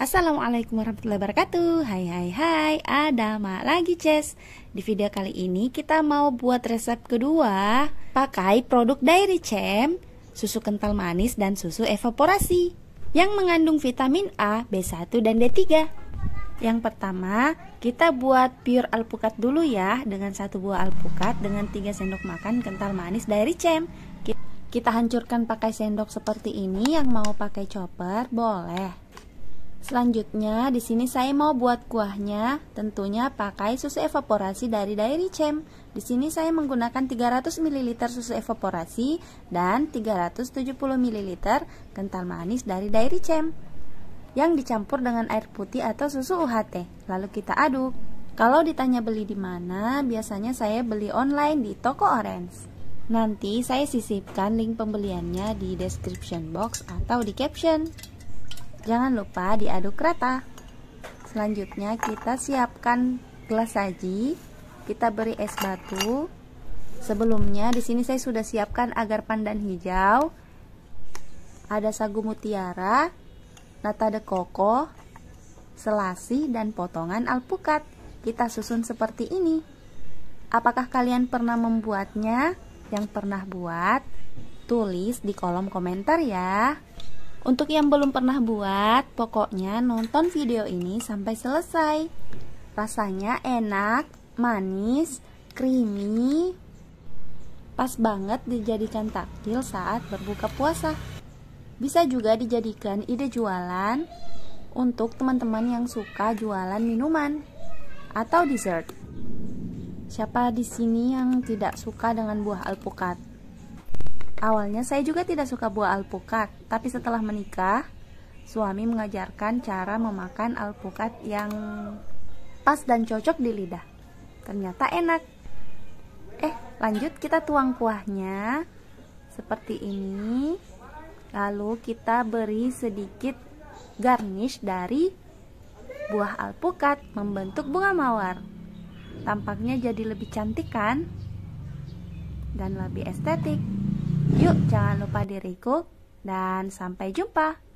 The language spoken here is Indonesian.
Assalamualaikum warahmatullahi wabarakatuh Hai hai hai, ada mak lagi Ces Di video kali ini kita mau buat resep kedua Pakai produk Dairy cem Susu kental manis dan susu evaporasi Yang mengandung vitamin A, B1 dan D3 Yang pertama, kita buat pure alpukat dulu ya Dengan satu buah alpukat dengan 3 sendok makan kental manis Dairy cem Kita hancurkan pakai sendok seperti ini Yang mau pakai chopper, boleh Selanjutnya, di sini saya mau buat kuahnya, tentunya pakai susu evaporasi dari Dairy Chem. Di sini saya menggunakan 300 ml susu evaporasi dan 370 ml kental manis dari Dairy Chem, yang dicampur dengan air putih atau susu UHT. Lalu kita aduk. Kalau ditanya beli di mana, biasanya saya beli online di toko Orange. Nanti saya sisipkan link pembeliannya di description box atau di caption. Jangan lupa diaduk rata. Selanjutnya kita siapkan gelas saji, kita beri es batu. Sebelumnya di sini saya sudah siapkan agar pandan hijau, ada sagu mutiara, nata de coco, selasi dan potongan alpukat. Kita susun seperti ini. Apakah kalian pernah membuatnya? Yang pernah buat, tulis di kolom komentar ya. Untuk yang belum pernah buat, pokoknya nonton video ini sampai selesai. Rasanya enak, manis, creamy, pas banget dijadikan takjil saat berbuka puasa. Bisa juga dijadikan ide jualan untuk teman-teman yang suka jualan minuman atau dessert. Siapa di sini yang tidak suka dengan buah alpukat? Awalnya saya juga tidak suka buah alpukat, tapi setelah menikah, suami mengajarkan cara memakan alpukat yang pas dan cocok di lidah. Ternyata enak. Eh, lanjut kita tuang kuahnya seperti ini. Lalu kita beri sedikit garnish dari buah alpukat membentuk bunga mawar. Tampaknya jadi lebih cantik kan? Dan lebih estetik. Yuk, jangan lupa diriku, dan sampai jumpa.